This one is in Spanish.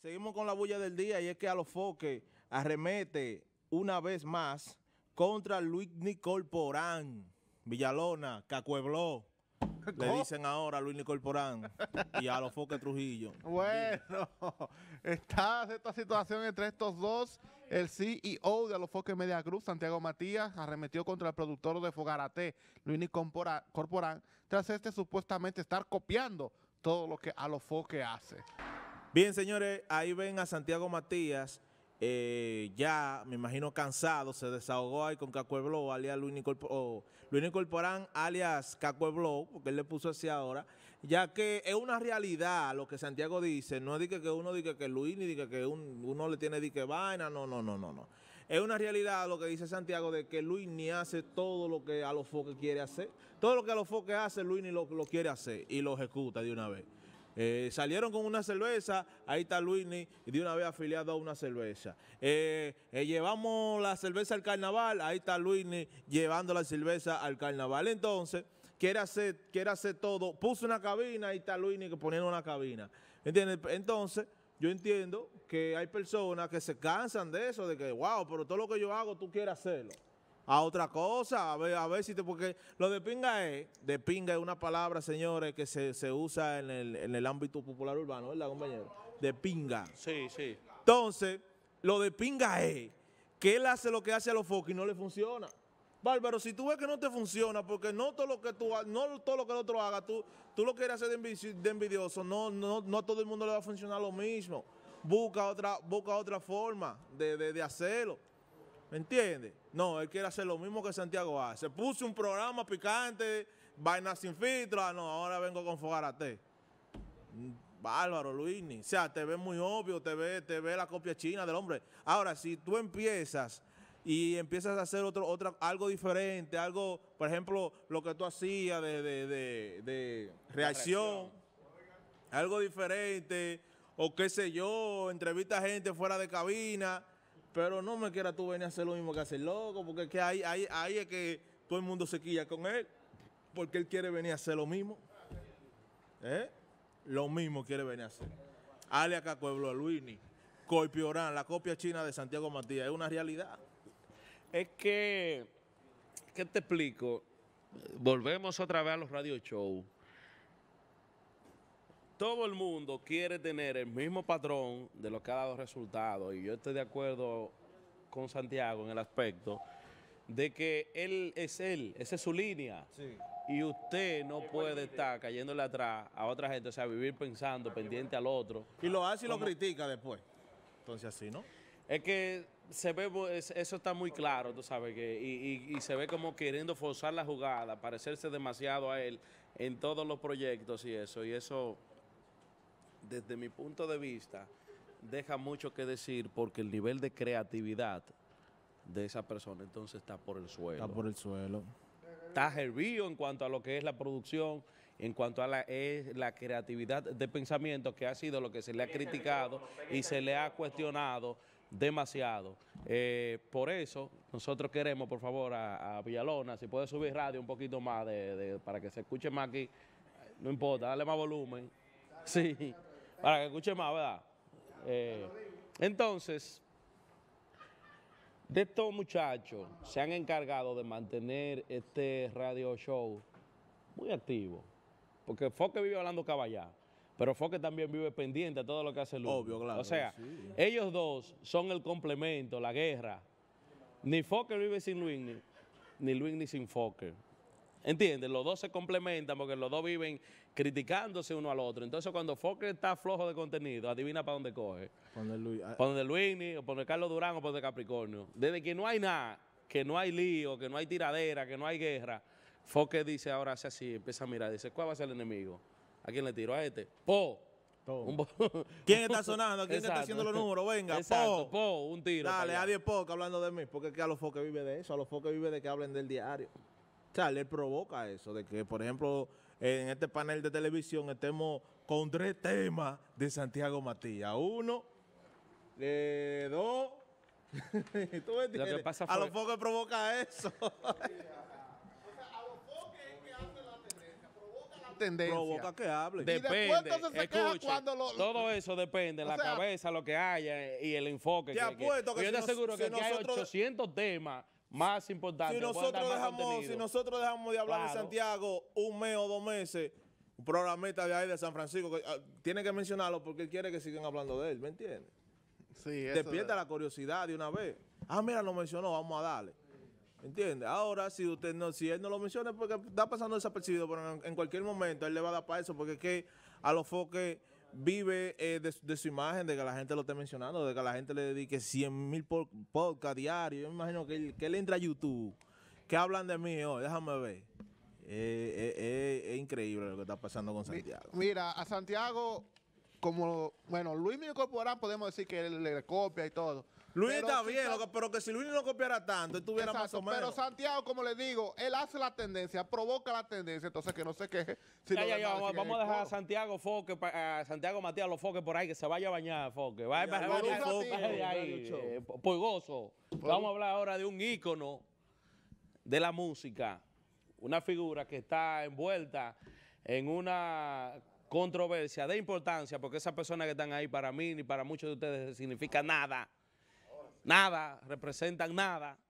Seguimos con la bulla del día y es que Alofoque arremete una vez más contra Luis Nicol Porán, Villalona, Cacuebló. Le dicen ahora a Luis Nicol y a los Trujillo. Bueno, está esta situación entre estos dos. El CEO de Alofoque Media Cruz, Santiago Matías, arremetió contra el productor de Fogarate, Luis Nicol Porán, tras este supuestamente estar copiando todo lo que Alofoque hace. Bien, señores, ahí ven a Santiago Matías, eh, ya me imagino cansado, se desahogó ahí con Cacuebló, alias Luis, Nicolporán, alias Cacuebló, porque él le puso así ahora, ya que es una realidad lo que Santiago dice, no es que, que uno diga que Luis ni diga que uno le tiene dique vaina, no, no, no, no, no. Es una realidad lo que dice Santiago de que Luis ni hace todo lo que a los foques quiere hacer. Todo lo que a los foques hace, Luis ni lo, lo quiere hacer y lo ejecuta de una vez. Eh, salieron con una cerveza, ahí está Luini, de una vez afiliado a una cerveza. Eh, eh, llevamos la cerveza al carnaval, ahí está Luini llevando la cerveza al carnaval. Entonces, quiere hacer, hacer todo, puso una cabina, ahí está Luini que poniendo una cabina. Entonces, yo entiendo que hay personas que se cansan de eso, de que, wow, pero todo lo que yo hago tú quieres hacerlo a otra cosa, a ver, a ver si te... Porque lo de pinga es, de pinga es una palabra, señores, que se, usa en el, en el ámbito popular urbano, ¿verdad, compañero? De pinga. Sí, sí. Entonces, lo de pinga es que él hace lo que hace a los focos y no le funciona. Bárbaro, si tú ves que no te funciona, porque no todo lo que tú no todo lo que el otro haga, tú, tú lo quieres hacer de envidioso, no, no, no a todo el mundo le va a funcionar lo mismo. Busca otra, busca otra forma de, de, de hacerlo. ¿Me entiendes? No, él quiere hacer lo mismo que Santiago hace. Se puso un programa picante, vainas sin filtro. Ah, no, ahora vengo con Fogarate. Mm, bárbaro, Luini. O sea, te ve muy obvio, te ve, te ve la copia china del hombre. Ahora, si tú empiezas y empiezas a hacer otro, otra, algo diferente, algo, por ejemplo, lo que tú hacías de, reacción, algo diferente, o qué sé yo, entrevista a gente fuera de cabina pero no me quiera tú venir a hacer lo mismo que hacer loco, porque es que ahí, es que todo el mundo se quilla con él, porque él quiere venir a hacer lo mismo. ¿Eh? Lo mismo quiere venir a hacer. Alia Cacueblo, Luini, Corpiorán, la copia china de Santiago Matías, es una realidad. Es que, ¿qué te explico? Volvemos otra vez a los radio shows todo el mundo quiere tener el mismo patrón de lo que ha dado resultados. Y yo estoy de acuerdo con Santiago en el aspecto de que él es él, esa es su línea. Y usted no puede estar cayéndole atrás a otra gente, o sea, vivir pensando, ah, pendiente al otro. Y lo hace y lo critica después. Entonces así, ¿no? Es que se ve, eso está muy claro, tú sabes, que y, se ve como queriendo forzar la jugada, parecerse demasiado a él en todos los proyectos y eso, y eso desde mi punto de vista, deja mucho que decir porque el nivel de creatividad de esa persona entonces está por el suelo. Está por el suelo. Está hervido en cuanto a lo que es la producción, en cuanto a la, creatividad de pensamiento que ha sido lo que se le ha criticado y se le ha cuestionado demasiado. Eh, por eso, nosotros queremos, por favor, a, Villalona, si puede subir radio un poquito más para que se escuche más aquí, no importa, dale más volumen. Sí. Para que escuche más, ¿verdad? Eh, entonces, de estos muchachos se han encargado de mantener este radio show muy activo. Porque Foque vive hablando caballá, pero Foque también vive pendiente a todo lo que hace Luis. Obvio, claro. O sea, ellos dos son el complemento, la guerra. Ni Foque vive sin Luis, ni, ni Luis ni sin Foque. ¿Entiendes? Los dos se complementan porque los dos viven criticándose uno al otro. Entonces, cuando Foque está flojo de contenido, adivina para dónde coge. Para Luis. Ah. Luini, o poner Carlos Durán, o de Capricornio. Desde que no hay nada, que no hay lío, que no hay tiradera, que no hay guerra, Foque dice ahora hace así, empieza a mirar, dice, ¿cuál va a ser el enemigo? ¿A quién le tiro? ¿A este? ¡Po! ¿Quién está sonando? ¿Quién está haciendo los números? Venga, po. po. un tiro. Dale, a 10 que hablando de mí, porque que a los Foque vive de eso, a los Foque vive de que hablen del diario. O sea, le provoca eso, de que, por ejemplo, en este panel de televisión estemos con tres temas de Santiago Matías. Uno, eh, dos. ¿Tú me Lo que A los provoca eso. o sea, a lo poco es que hace la tendencia. Provoca la tendencia. Provoca que hable. Depende. Y se cuando Todo eso depende. la cabeza, lo que haya y el enfoque. que, yo te aseguro que, si hay 800 temas más importante. Si nosotros, dejamos, de hablar de Santiago un mes o dos meses, un meta de ahí de San Francisco, ah, tiene que mencionarlo porque él quiere que sigan hablando de él, ¿me entiendes? Sí, eso Despierta la curiosidad de una vez. Ah, mira, lo mencionó, vamos a darle. ¿Entiendes? Ahora, si usted no, si él no lo menciona, porque está pasando desapercibido, pero en, en cualquier momento él le va a dar para eso, porque es que a los foques vive eh, de, su imagen, de que la gente lo esté mencionando, de que la gente le dedique 100 mil podcasts diarios. Yo me imagino que él, que entra a YouTube, que hablan de mí hoy, déjame ver. Eh, eh, es increíble lo que está pasando con Santiago. Mira, a Santiago como, bueno, Luis me Corporán podemos decir que él le copia y todo. Luis está bien, pero que si Luis no copiara tanto, estuviera más o menos. Pero Santiago, como le digo, él hace la tendencia, provoca la tendencia, entonces que no sé qué... vamos, a dejar a Santiago Foque, a Santiago Matías los Foque por ahí, que se vaya a bañar Foque. Vaya, ahí Vamos a hablar ahora de un ícono de la música, una figura que está envuelta en una controversia, de importancia, porque esas personas que están ahí para mí ni para muchos de ustedes significa nada. Nada, representan nada.